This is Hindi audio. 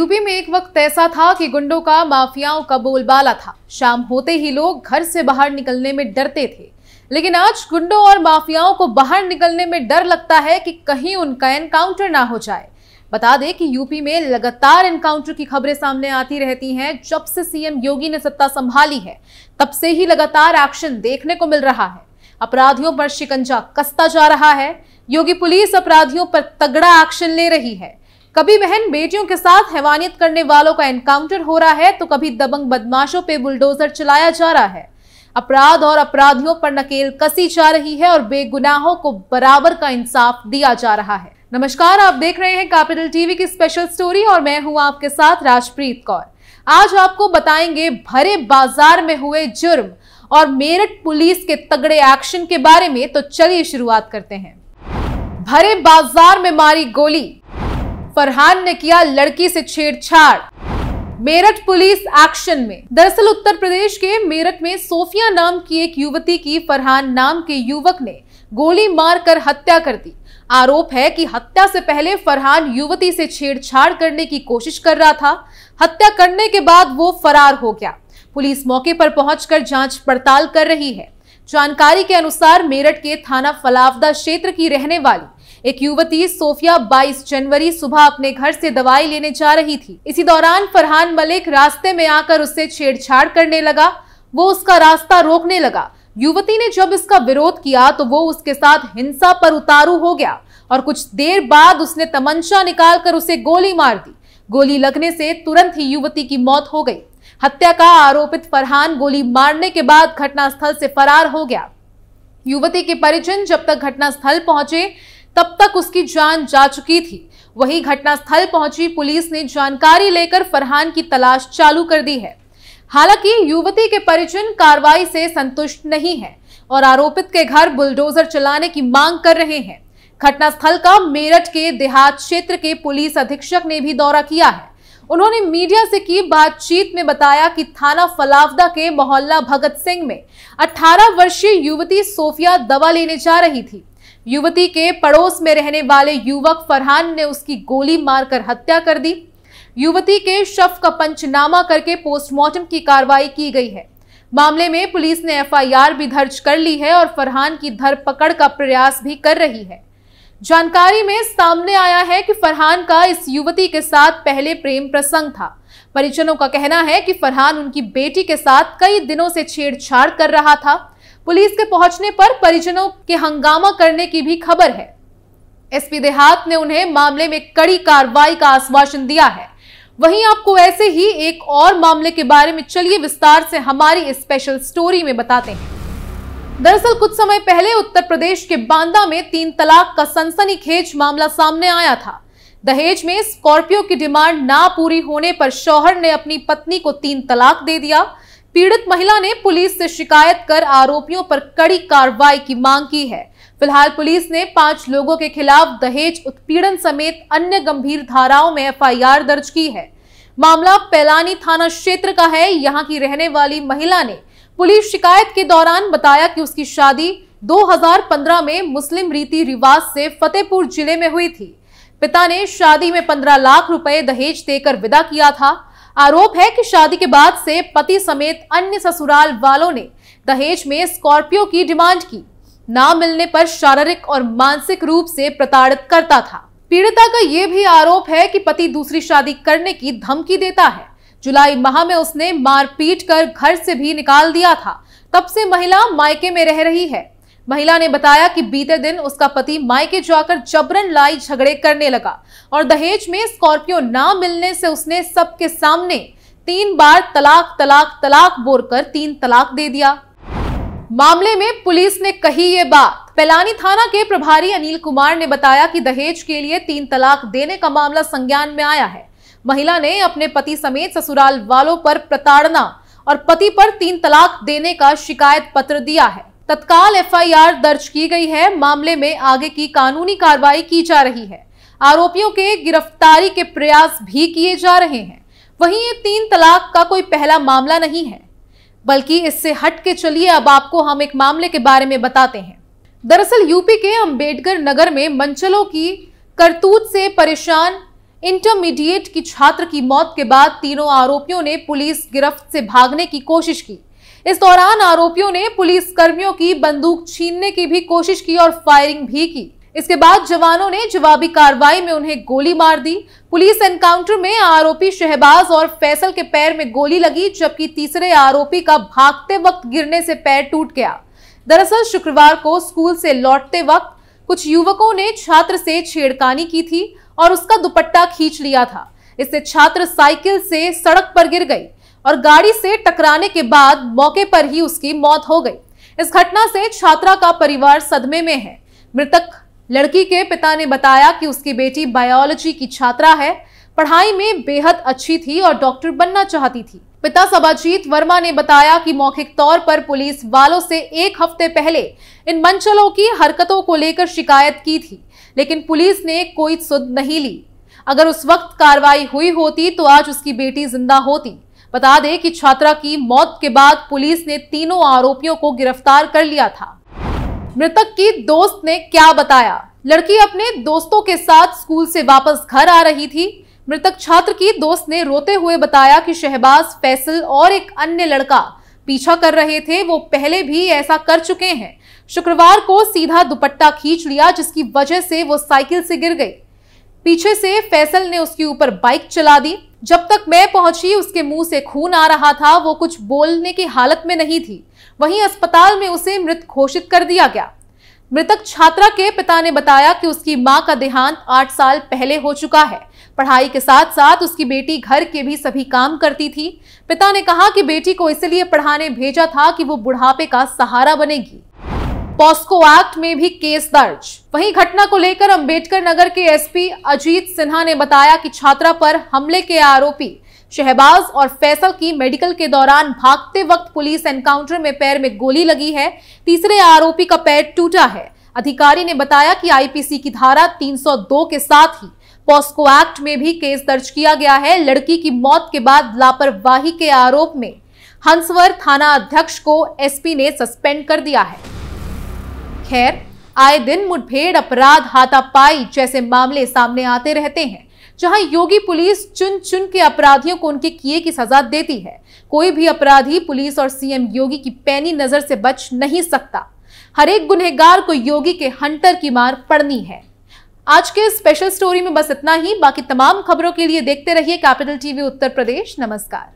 यूपी में एक वक्त ऐसा था कि गुंडों का माफियाओं का बोलबाला था शाम होते ही लोग घर से बाहर निकलने में डरते थे लेकिन आज गुंडों और माफियाओं को बाहर निकलने में डर लगता है कि कहीं उनका एनकाउंटर ना हो जाए बता दें कि यूपी में लगातार एनकाउंटर की खबरें सामने आती रहती हैं जब से सीएम योगी ने सत्ता संभाली है तब से ही लगातार एक्शन देखने को मिल रहा है अपराधियों पर शिकंजा कसता जा रहा है योगी पुलिस अपराधियों पर तगड़ा एक्शन ले रही है कभी बहन बेटियों के साथ हैवानियत करने वालों का एनकाउंटर हो रहा है तो कभी दबंग बदमाशों पे बुलडोजर चलाया जा रहा है अपराध और अपराधियों पर नकेल कसी जा रही है और बेगुनाहों को बराबर का इंसाफ दिया जा रहा है नमस्कार आप देख रहे हैं कैपिटल टीवी की स्पेशल स्टोरी और मैं हूं आपके साथ राजप्रीत कौर आज आपको बताएंगे भरे बाजार में हुए जुर्म और मेरठ पुलिस के तगड़े एक्शन के बारे में तो चलिए शुरुआत करते हैं भरे बाजार में मारी गोली फरहान ने किया लड़की से छेड़छाड़ मेरठ पुलिस एक्शन में दरअसल उत्तर प्रदेश के मेरठ में सोफिया नाम की एक युवती की फरहान नाम के युवक ने गोली मारकर हत्या कर दी आरोप है कि हत्या से पहले फरहान युवती से छेड़छाड़ करने की कोशिश कर रहा था हत्या करने के बाद वो फरार हो गया पुलिस मौके पर पहुंचकर जांच पड़ताल कर रही है जानकारी के अनुसार मेरठ के थाना फलावदा क्षेत्र की रहने वाली एक युवती सोफिया 22 जनवरी सुबह अपने घर से दवाई लेने जा रही थी इसी दौरान फरहान मलिक रास्ते में आकर उससे छेड़छाड़ करने लगा वो उसका रास्ता रोकने लगा युवती ने जब इसका विरोध किया तो वो उसके साथ हिंसा पर उतारू हो गया और कुछ देर बाद उसने तमंचा निकालकर उसे गोली मार दी गोली लगने से तुरंत ही युवती की मौत हो गई हत्या का आरोपित फरहान गोली मारने के बाद घटनास्थल से फरार हो गया युवती के परिजन जब तक घटनास्थल पहुंचे तब तक उसकी जान जा चुकी थी वहीं घटनास्थल पहुंची पुलिस ने जानकारी लेकर फरहान की तलाश चालू कर दी है हालांकि युवती के परिजन कार्रवाई से संतुष्ट नहीं है और आरोपित के घर बुलडोजर चलाने की मांग कर रहे हैं घटनास्थल का मेरठ के देहात क्षेत्र के पुलिस अधीक्षक ने भी दौरा किया है उन्होंने मीडिया से की बातचीत में बताया कि थाना फलावदा के मोहल्ला भगत सिंह में 18 वर्षीय युवती सोफिया दवा लेने जा रही थी युवती के पड़ोस में रहने वाले युवक फरहान ने उसकी गोली मारकर हत्या कर दी युवती के शव का पंचनामा करके पोस्टमार्टम की कार्रवाई की गई है मामले में पुलिस ने एफआईआर भी दर्ज कर ली है और फरहान की धरपकड़ का प्रयास भी कर रही है जानकारी में सामने आया है कि फरहान का इस युवती के साथ पहले प्रेम प्रसंग था परिजनों का कहना है कि फरहान उनकी बेटी के साथ कई दिनों से छेड़छाड़ कर रहा था पुलिस के पहुंचने पर परिजनों के हंगामा करने की भी खबर है एसपी देहात ने उन्हें मामले में कड़ी कार्रवाई का आश्वासन दिया है वहीं आपको ऐसे ही एक और मामले के बारे में चलिए विस्तार से हमारी स्पेशल स्टोरी में बताते हैं दरअसल कुछ समय पहले उत्तर प्रदेश के बांदा में तीन तलाक का सनसनीखेज मामला सामने आया था दहेज में स्कॉर्पियो की डिमांड ना पूरी होने पर शौहर ने अपनी पत्नी को तीन तलाक दे दिया पीड़ित महिला ने पुलिस से शिकायत कर आरोपियों पर कड़ी कार्रवाई की मांग की है फिलहाल पुलिस ने पांच लोगों के खिलाफ दहेज उत्पीड़न समेत अन्य गंभीर धाराओं में एफआईआर दर्ज की है मामला पैलानी थाना क्षेत्र का है यहाँ की रहने वाली महिला ने पुलिस शिकायत के दौरान बताया कि उसकी शादी 2015 में मुस्लिम रीति रिवाज से फतेहपुर जिले में हुई थी पिता ने शादी में 15 लाख रुपए दहेज देकर विदा किया था आरोप है कि शादी के बाद से पति समेत अन्य ससुराल वालों ने दहेज में स्कॉर्पियो की डिमांड की ना मिलने पर शारीरिक और मानसिक रूप से प्रताड़ित करता था पीड़िता का यह भी आरोप है कि पति दूसरी शादी करने की धमकी देता है जुलाई माह में उसने मारपीट कर घर से भी निकाल दिया था तब से महिला मायके में रह रही है महिला ने बताया कि बीते दिन उसका पति मायके जाकर जबरन लाई झगड़े करने लगा और दहेज में स्कॉर्पियो ना मिलने से उसने सबके सामने तीन बार तलाक तलाक तलाक बोलकर तीन तलाक दे दिया मामले में पुलिस ने कही ये बात पेलानी थाना के प्रभारी अनिल कुमार ने बताया कि दहेज के लिए तीन तलाक देने का मामला संज्ञान में आया है महिला ने अपने पति समेत ससुराल वालों पर प्रताड़ना और पति पर तीन तलाक देने का शिकायत पत्र दिया है तत्काल एफआईआर दर्ज की गई है मामले में आगे की कानूनी कार्रवाई की जा रही है आरोपियों के गिरफ्तारी के प्रयास भी किए जा रहे हैं वहीं ये तीन तलाक का कोई पहला मामला नहीं है बल्कि इससे हट के चलिए अब आपको हम एक मामले के बारे में बताते हैं दरअसल यूपी के अंबेडकर नगर में मंचलों की करतूत से परेशान इंटरमीडिएट की छात्र की मौत के बाद तीनों आरोपियों ने पुलिस गिरफ्त से भागने की कोशिश की इस दौरान आरोपियों ने पुलिस कर्मियों की बंदूक छीनने की भी कोशिश की और फायरिंग भी की इसके बाद जवानों ने जवाबी कार्रवाई में उन्हें गोली मार दी पुलिस एनकाउंटर में आरोपी शहबाज और फैसल के पैर में गोली लगी जबकि तीसरे आरोपी का भागते वक्त गिरने से पैर टूट गया दरअसल शुक्रवार को स्कूल से लौटते वक्त कुछ युवकों ने छात्र से छेड़कानी की थी और उसका दुपट्टा खींच लिया था इससे छात्र साइकिल से सड़क पर गिर गई और गाड़ी से टकराने के बाद मौके पर ही उसकी मौत हो गई इस घटना से छात्रा का परिवार सदमे में है मृतक लड़की के पिता ने बताया कि उसकी बेटी बायोलॉजी की छात्रा है पढ़ाई में बेहद अच्छी थी और डॉक्टर बनना चाहती थी पिता सबाजीत वर्मा ने बताया कि मौखिक तौर पर पुलिस वालों से एक हफ्ते पहले इन मंचलों की हरकतों को लेकर शिकायत की थी लेकिन पुलिस ने कोई सुध नहीं ली अगर उस वक्त कार्रवाई हुई होती तो आज उसकी बेटी जिंदा होती बता दें कि छात्रा की मौत के बाद पुलिस ने तीनों आरोपियों को गिरफ्तार कर लिया था मृतक की दोस्त ने क्या बताया लड़की अपने दोस्तों के साथ स्कूल से वापस घर आ रही थी मृतक छात्र की दोस्त ने रोते हुए बताया कि शहबाज फैसल और एक अन्य लड़का पीछा कर रहे थे वो पहले भी ऐसा कर चुके हैं शुक्रवार को सीधा दुपट्टा खींच लिया जिसकी वजह से वो साइकिल से गिर गई पीछे से फैसल ने उसके ऊपर बाइक चला दी जब तक मैं पहुंची उसके मुंह से खून आ रहा था वो कुछ बोलने की हालत में नहीं थी वहीं अस्पताल में उसे मृत घोषित कर दिया गया मृतक छात्रा के पिता ने बताया कि उसकी मां का देहांत आठ साल पहले हो चुका है पढ़ाई के साथ साथ उसकी बेटी घर के भी सभी काम करती थी पिता ने कहा कि बेटी को इसलिए पढ़ाने भेजा था कि वो बुढ़ापे का सहारा बनेगी पॉस्को एक्ट में भी केस दर्ज वहीं घटना को लेकर अंबेडकर नगर के एसपी अजीत सिन्हा ने बताया कि छात्रा पर हमले के आरोपी शहबाज और फैसल की मेडिकल के दौरान भागते वक्त पुलिस एनकाउंटर में पैर में गोली लगी है तीसरे आरोपी का पैर टूटा है अधिकारी ने बताया कि आईपीसी की धारा 302 के साथ ही पॉस्को एक्ट में भी केस दर्ज किया गया है लड़की की मौत के बाद लापरवाही के आरोप में हंसवर थाना अध्यक्ष को एसपी ने सस्पेंड कर दिया है खैर आए दिन मुठभेड़ अपराध हाथापाई जैसे मामले सामने आते रहते हैं जहां योगी पुलिस चुन चुन के अपराधियों को उनके किए की सजा देती है कोई भी अपराधी पुलिस और सीएम योगी की पैनी नजर से बच नहीं सकता हर एक गुनहगार को योगी के हंटर की मार पड़नी है आज के स्पेशल स्टोरी में बस इतना ही बाकी तमाम खबरों के लिए देखते रहिए कैपिटल टीवी उत्तर प्रदेश नमस्कार